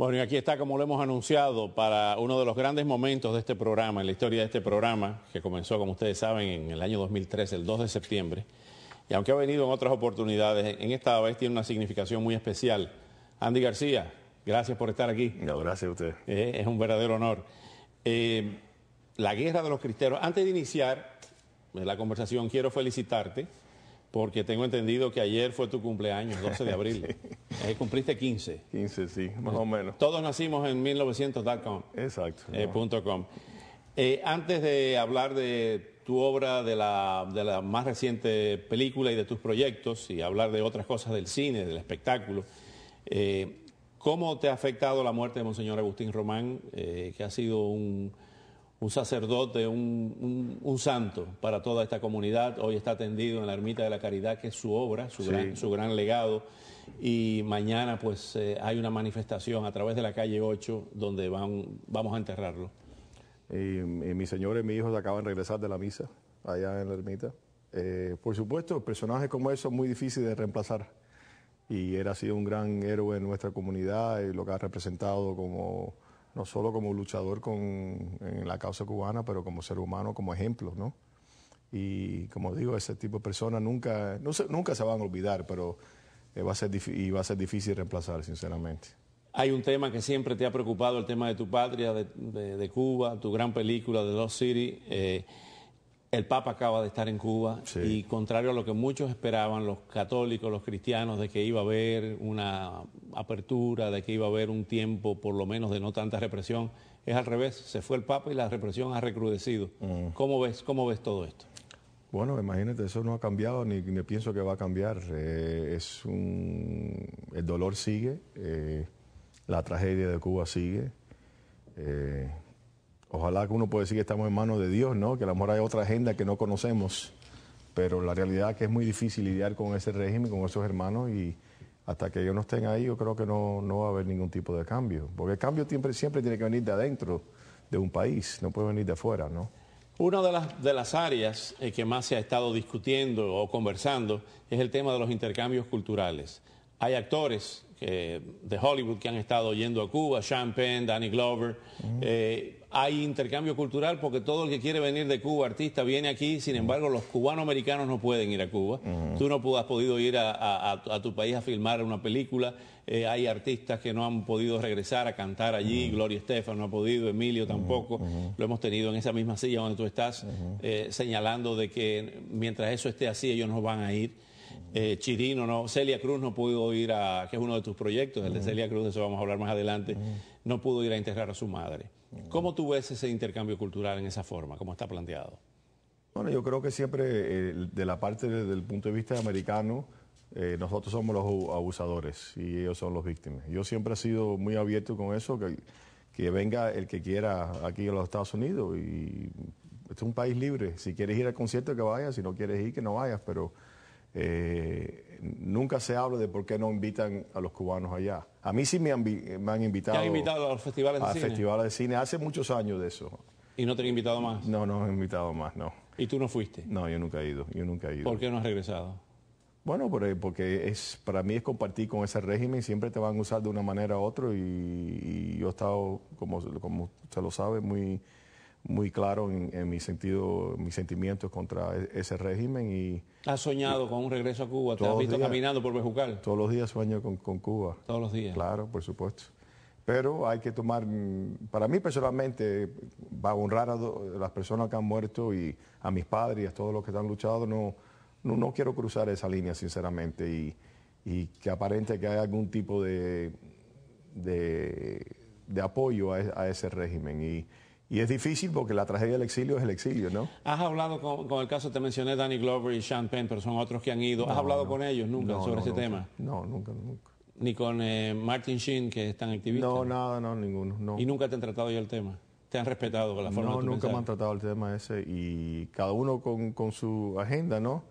Bueno, y aquí está, como lo hemos anunciado, para uno de los grandes momentos de este programa, en la historia de este programa, que comenzó, como ustedes saben, en el año 2013, el 2 de septiembre. Y aunque ha venido en otras oportunidades, en esta vez tiene una significación muy especial. Andy García, gracias por estar aquí. No, gracias a usted. Eh, es un verdadero honor. Eh, la guerra de los cristeros. Antes de iniciar eh, la conversación, quiero felicitarte porque tengo entendido que ayer fue tu cumpleaños, 12 de abril cumpliste 15. 15, sí, más eh, o menos. Todos nacimos en 1900.com. Exacto. Eh, com. Eh, antes de hablar de tu obra, de la, de la, más reciente película y de tus proyectos, y hablar de otras cosas del cine, del espectáculo, ¿cómo te ha afectado la muerte de Monseñor Agustín Román, que ha sido un un sacerdote, un, santo para toda esta comunidad. Hoy está atendido en la Ermita de la Caridad, que es su obra, su, gran, legado. Y mañana pues eh, hay una manifestación a través de la calle 8 donde van, vamos a enterrarlo. Y, y mis señores, mis hijos acaban de regresar de la misa allá en la ermita. Eh, por supuesto, personajes como esos son muy difíciles de reemplazar. Y él ha sido un gran héroe en nuestra comunidad y lo que ha representado como no solo como luchador con, en la causa cubana, pero como ser humano, como ejemplo, ¿no? Y como digo, ese tipo de personas nunca, se, nunca se van a olvidar, pero eh, va a ser va a ser difícil reemplazar, sinceramente. Hay un tema que siempre te ha preocupado, el tema de tu patria, de, Cuba, tu gran película de Lost City. Eh, el Papa acaba de estar en Cuba y contrario a lo que muchos esperaban, los católicos, los cristianos, de que iba a haber una apertura, de que iba a haber un tiempo por lo menos de no tanta represión, es al revés, se fue el Papa y la represión ha recrudecido. Mm. ¿Cómo, ves, ¿Cómo ves todo esto? Bueno, imagínate, eso no ha cambiado ni, pienso que va a cambiar. Eh, es un, el dolor sigue, eh, la tragedia de Cuba sigue. Eh, ojalá que uno puede decir que estamos en manos de Dios, ¿no? Que a lo mejor hay otra agenda que no conocemos, pero la realidad es que es muy difícil lidiar con ese régimen, con esos hermanos y hasta que ellos no estén ahí, yo creo que no, va a haber ningún tipo de cambio, porque el cambio siempre, siempre tiene que venir de adentro de un país, no puede venir de afuera, ¿no? Una de las, de las áreas eh, que más se ha estado discutiendo o conversando es el tema de los intercambios culturales. Hay actores eh, de Hollywood que han estado yendo a Cuba, Sean Penn, Danny Glover, hay intercambio cultural porque todo el que quiere venir de Cuba, artista, viene aquí. Sin embargo, los cubanoamericanos no pueden ir a Cuba. Tú no has podido ir a, tu país a filmar una película. Eh, hay artistas que no han podido regresar a cantar allí. Gloria Estefan no ha podido, Emilio tampoco. Lo hemos tenido en esa misma silla donde tú estás eh, señalando de que mientras eso esté así, ellos no van a ir. Eh, Chirino, no, Celia Cruz no pudo ir a, que es uno de tus proyectos, el de Celia Cruz, de eso vamos a hablar más adelante, no pudo ir a enterrar a su madre. ¿Cómo tú ves ese intercambio cultural en esa forma, ¿Cómo está planteado? Bueno, yo creo que siempre eh, de la parte del punto de vista americano, eh, nosotros somos los abusadores y ellos son los víctimas. Yo siempre he sido muy abierto con eso, que, venga el que quiera aquí a los Estados Unidos y este es un país libre. Si quieres ir al concierto que vayas, si no quieres ir que no vayas, pero eh, nunca se habla de por qué no invitan a los cubanos allá. A mí sí me han, me han invitado. ¿Te invitado a los festivales de a festivales de cine. Hace muchos años de eso. ¿Y no te han invitado más? No, no he invitado más, no. ¿Y tú no fuiste? No, yo nunca he ido, yo nunca he ido. ¿Por qué no has regresado? Bueno, eh, porque es, para mí es compartir con ese régimen, siempre te van a usar de una manera u otra y, yo he estado, como, como usted lo sabe, muy muy claro en, mi sentido, mis sentimientos contra e, ese régimen y... ¿Has soñado con un regreso a Cuba? ¿Te has visto caminando por Bejucal? Todos los días sueño con, con, Cuba. ¿Todos los días? Claro, por supuesto. Pero hay que tomar, para mí personalmente, va a honrar a las personas que han muerto y a mis padres y a todos los que han luchado, no, no, no quiero cruzar esa línea, sinceramente, y, y que aparente que hay algún tipo de, de, de apoyo a, e, a ese régimen. Y, y es difícil porque la tragedia del exilio es el exilio, ¿no? Has hablado con, el caso, te mencioné Danny Glover y Sean Penn, pero son otros que han ido. ¿Has hablado con ellos nunca sobre ese tema? No, nunca, nunca. Ni con eh, Martin Sheen, que es tan activista. No, nada, no, ninguno. ¿Y nunca te han tratado yo el tema? ¿Te han respetado con la forma de No, nunca me han tratado el tema ese y cada uno con, con su agenda, ¿no?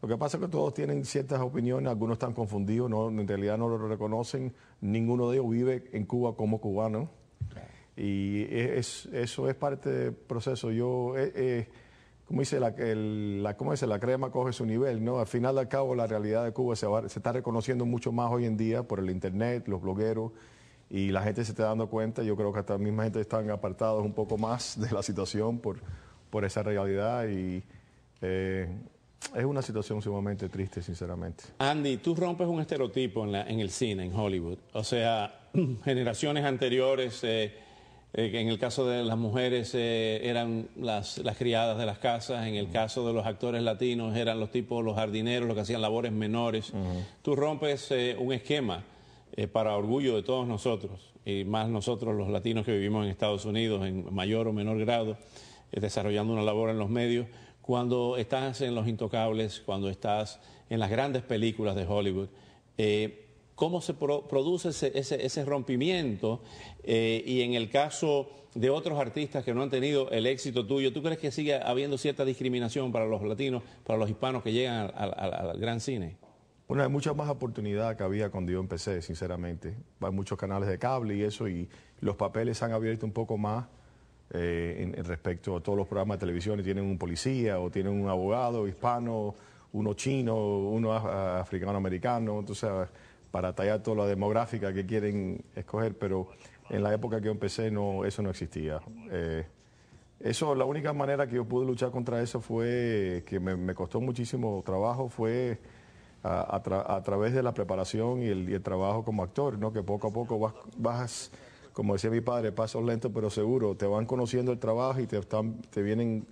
Lo que pasa es que todos tienen ciertas opiniones, algunos están confundidos, no, en realidad no lo reconocen, ninguno de ellos vive en Cuba como cubano. Y e, es, eso es parte del proceso. Yo, e, e, como dice la, la, ¿cómo dice? la crema coge su nivel, ¿no? Al final al cabo la realidad de Cuba se, se está reconociendo mucho más hoy en día por el internet, los blogueros y la gente se está dando cuenta. Yo creo que hasta la misma gente están apartados un poco más de la situación por, por esa realidad y eh, es una situación sumamente triste, sinceramente. Andy, tú rompes un estereotipo en, la, en el cine, en Hollywood. O sea, generaciones anteriores... Eh, eh, en el caso de las mujeres eh, eran las, criadas de las casas, en el caso de los actores latinos eran los tipos, los jardineros, los que hacían labores menores. Tú rompes eh, un esquema para orgullo de todos nosotros, y más nosotros los latinos que vivimos en Estados Unidos en mayor o menor grado, desarrollando una labor en los medios, cuando estás en Los Intocables, cuando estás en las grandes películas de Hollywood cómo se produce ese, rompimiento eh, y en el caso de otros artistas que no han tenido el éxito tuyo, ¿tú crees que sigue habiendo cierta discriminación para los latinos, para los hispanos que llegan al, gran cine? Bueno, hay mucha más oportunidad que había cuando yo empecé, sinceramente. Hay muchos canales de cable y eso, y los papeles han abierto un poco más eh, en, respecto a todos los programas de televisión. Y tienen un policía o tienen un abogado hispano, uno chino, uno africano-americano. Entonces, para tallar toda la demográfica que quieren escoger, pero en la época que yo empecé no, eso no existía. Eh, eso, la única manera que yo pude luchar contra eso fue, que me, costó muchísimo trabajo, fue a, través de la preparación y el, trabajo como actor, ¿no? que poco a poco vas, como decía mi padre, pasos lentos pero seguro. te van conociendo el trabajo y te, te vienen,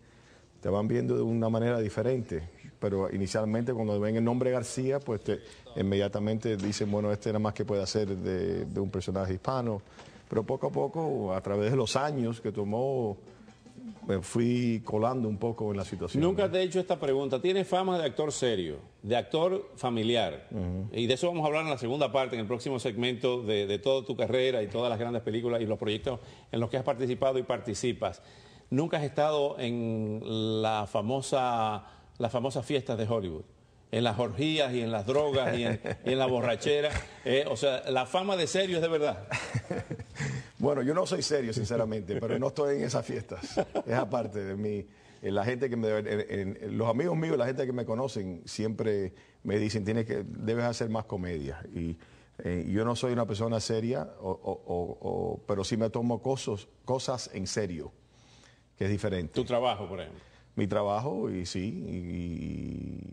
te van viendo de una manera diferente pero inicialmente cuando ven el nombre García, pues te, inmediatamente dicen, bueno, este era más que puede hacer de, un personaje hispano. Pero poco a poco, a través de los años que tomó me fui colando un poco en la situación. Nunca te he hecho esta pregunta. Tienes fama de actor serio, de actor familiar. Y de eso vamos a hablar en la segunda parte, en el próximo segmento de, de, toda tu carrera y todas las grandes películas y los proyectos en los que has participado y participas. Nunca has estado en la famosa las famosas fiestas de Hollywood, en las orgías y en las drogas y en, la borrachera. Eh, o sea, la fama de serio es de verdad. Bueno, yo no soy serio, sinceramente, pero no estoy en esas fiestas. Es aparte de mí. Eh, la gente que los amigos míos, la gente que me conocen, siempre me dicen, tienes que, debes hacer más comedia. Y eh, yo no soy una persona seria, o, pero sí me tomo cosas, cosas en serio, que es diferente. Tu trabajo, por ejemplo mi trabajo y sí.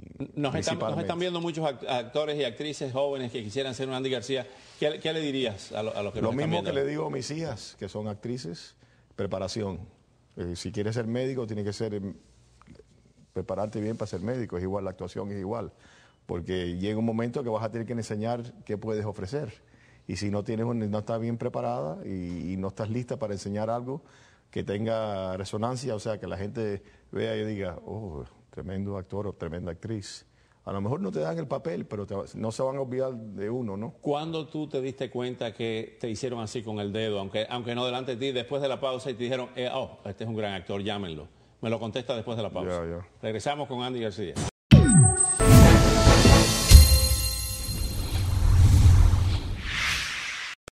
Y, nos, están, viendo muchos actores y actrices jóvenes que quisieran ser un Andy García. ¿Qué, le dirías a, los que Lo nos mismo están que le digo a mis hijas, que son actrices, preparación. Eh, si quieres ser médico, tienes que ser em, prepararte bien para ser médico. Es igual, la actuación es igual. Porque llega un momento que vas a tener que enseñar qué puedes ofrecer. Y si no, tienes no estás bien preparada y no estás lista para enseñar algo, que tenga resonancia, o sea, que la gente vea y diga, oh, tremendo actor o tremenda actriz. A lo mejor no te dan el papel, pero no se van a olvidar de uno, ¿no? ¿Cuándo tú te diste cuenta que te hicieron así con el dedo, aunque, aunque no delante de ti, después de la pausa y te dijeron, eh, oh, este es un gran actor, llámenlo? Me lo contesta después de la pausa. Regresamos con Andy García.